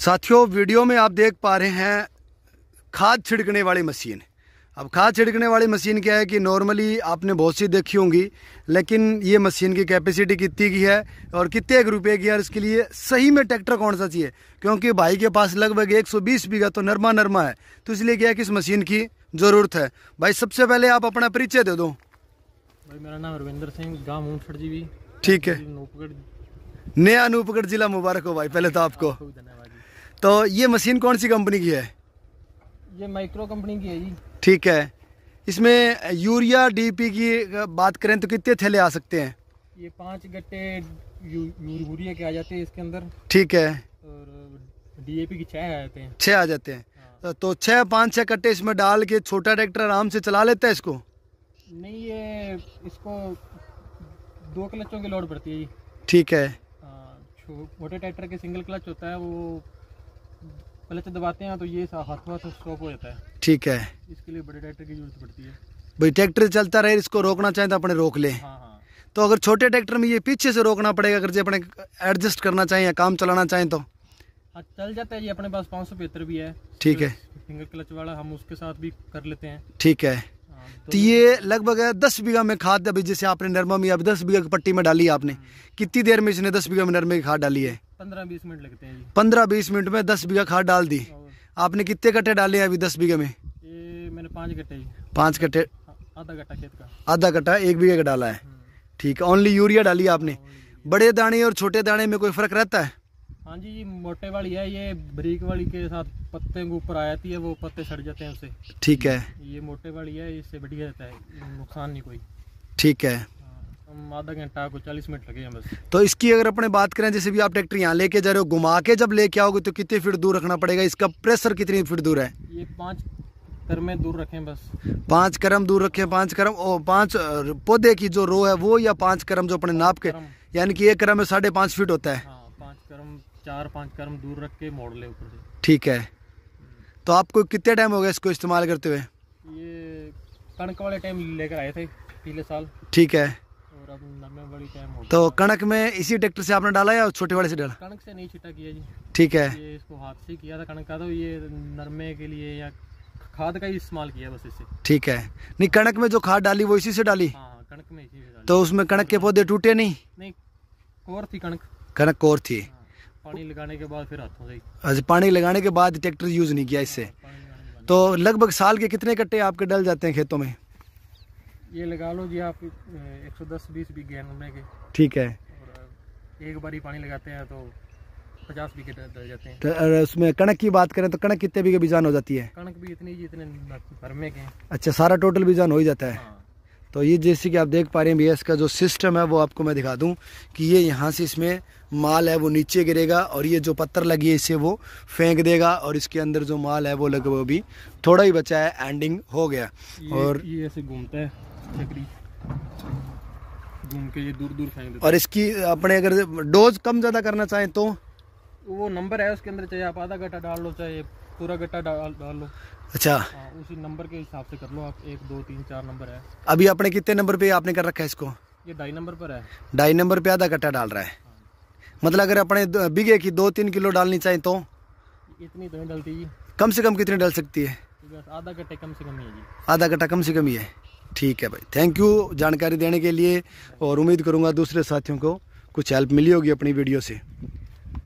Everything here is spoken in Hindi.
साथियों वीडियो में आप देख पा रहे हैं खाद छिड़कने वाली मशीन अब खाद छिड़कने वाली मशीन क्या है कि नॉर्मली आपने बहुत सी देखी होंगी लेकिन ये मशीन की कैपेसिटी कितनी की है और कितने एक रुपये की है इसके लिए सही में ट्रैक्टर कौन सा चाहिए क्योंकि भाई के पास लगभग 120 बीघा तो नरमा नरमा है तो इसलिए क्या है कि इस मशीन की ज़रूरत है भाई सबसे पहले आप अपना परिचय दे दो भाई मेरा नाम रविंदर सिंह गाँव जी भी ठीक है नया अनूपगढ़ जिला मुबारक हो भाई पहले तो आपको तो ये मशीन कौन सी कंपनी की है ये माइक्रो कंपनी की है जी ठीक है इसमें यूरिया डीपी की बात करें तो कितने थैले आ सकते हैं ये पाँच गट्टे यू, यूरिया के आ जाते हैं इसके अंदर ठीक है और डीएपी की छह आ जाते हैं छह आ जाते हैं हाँ। तो छह पाँच छः कट्टे इसमें डाल के छोटा ट्रैक्टर आराम से चला लेता है इसको नहीं ये इसको दो क्लचों की लोड पड़ती है जी ठीक है हाँ, छोटे ट्रैक्टर के सिंगल क्लच होता है वो क्लच तो दबाते हैं तो ये हाथों हाथ स्टॉप हो जाता है ठीक है इसके लिए बड़े ट्रैक्टर की जरूरत पड़ती है भाई ट्रैक्टर चलता रहे इसको रोकना चाहे तो अपने रोक ले हाँ हाँ। तो अगर छोटे ट्रैक्टर में ये पीछे से रोकना पड़ेगा अगर जो अपने एडजस्ट करना चाहें या काम चलाना चाहें तो हाँ चल जाता है ये अपने पास पाँच सौ पेत्र भी है ठीक है फिंगर क्लच वाला हम उसके साथ भी कर लेते हैं ठीक है हाँ, तो, तो ये लगभग है दस बीघा में खाद अभी जैसे आपने नरमा में अभी दस बीघा की पट्टी में डाली आपने हाँ। कितनी देर में इसने दस बीघा में नरमे की खाद डाली है पंद्रह बीस मिनट लगते हैं जी पंद्रह बीस मिनट में दस बीघा खाद डाल दी हाँ। आपने कितने कट्टे डाले हैं अभी दस बीघे में मैंने पाँच कट्टे पाँच कट्टे हाँ, आधा कट्टा खेत का आधा कट्टा एक बीघे का डाला है हाँ। ठीक है ओनली यूरिया डाली आपने बड़े दाने और छोटे दाने में कोई फर्क रहता है हाँ जी ये मोटे वाली है ये बरीक वाली के साथ पत्ते के ऊपर आ जाती है वो पत्ते सड़ जाते हैं उससे ठीक है ये मोटे वाली है इससे बढ़िया रहता है नुकसान नहीं कोई ठीक है आधा घंटा को चालीस मिनट लगे हैं बस तो इसकी अगर अपने बात करें जैसे भी आप ट्रैक्टर यहाँ लेके जा रहे हो घुमा के जब लेके आओगे तो कितने फीट दूर रखना पड़ेगा इसका प्रेशर कितनी फीट दूर है ये पाँच कर्म दूर रखें बस पाँच कर्म दूर रखें पाँच कर्म और पाँच पौधे की जो रो है वो या पाँच कर्म जो अपने नाप के यानी कि एक कर्म में साढ़े पाँच फीट होता है हाँ, पाँच कर्म चार पाँच कर्म दूर रख के मोड़ ले ऊपर से ठीक है तो आपको कितने टाइम हो गया इसको इस्तेमाल करते हुए ये कणक वाले टाइम लेकर आए थे पिछले साल ठीक है तो, तो कणक में इसी ट्रैक्टर से आपने डाला या छोटे वाले से डाला कणक से नहीं छिटा किया जी ठीक है ये इसको हाथ से किया था कणक का तो ये नरमे के लिए या खाद का ही इस्तेमाल किया बस इससे ठीक है नहीं कणक में जो खाद डाली वो इसी से डाली हाँ, हाँ, कणक में इसी से डाली तो उसमें कणक के पौधे टूटे नहीं नहीं कोर थी कणक कणक कोर थी हाँ, पानी लगाने के बाद फिर हाथों से अच्छा पानी लगाने के बाद ट्रैक्टर यूज नहीं किया हाँ, इससे तो लगभग साल के कितने कट्टे आपके डल जाते हैं खेतों में ये लगा लो जी आप 110 20 बीघे हैं गन्ने के ठीक है एक बारी पानी लगाते हैं तो पचास बीघे जाते हैं तो उसमें कणक की बात करें तो कणक कितने बीघे बीजान हो जाती है कणक भी इतनी जितने भरमे के अच्छा सारा टोटल बीजान हो ही जाता है हाँ। तो ये जैसे कि आप देख पा रहे हैं भैया इसका जो सिस्टम है वो आपको मैं दिखा दूं कि ये यहाँ से इसमें माल है वो नीचे गिरेगा और ये जो पत्थर लगी है इसे वो फेंक देगा और इसके अंदर जो माल है वो लगभग वो भी थोड़ा ही बचा है एंडिंग हो गया ये, और ये ऐसे घूमता है घूम के ये दूर दूर फेंक और इसकी अपने अगर डोज कम ज़्यादा करना चाहे तो वो नंबर है उसके अंदर चाहे आप आधा गट्टा डाल लो चाहे पूरा गट्टा डाल डाल लो अच्छा आ, हाँ, उसी नंबर के हिसाब से कर लो आप एक दो तीन चार नंबर है अभी आपने कितने नंबर पे आपने कर रखा है इसको ये ढाई नंबर पर है ढाई नंबर पे आधा गट्टा डाल रहा है मतलब अगर अपने बिगे की दो तीन किलो डालनी चाहे तो इतनी तो नहीं डलती जी कम से कम कितनी डल सकती है आधा गट्टे कम से कम ही आधा गट्टा कम से कम ही है ठीक है भाई थैंक यू जानकारी देने के लिए और उम्मीद करूँगा दूसरे साथियों को कुछ हेल्प मिली होगी अपनी वीडियो से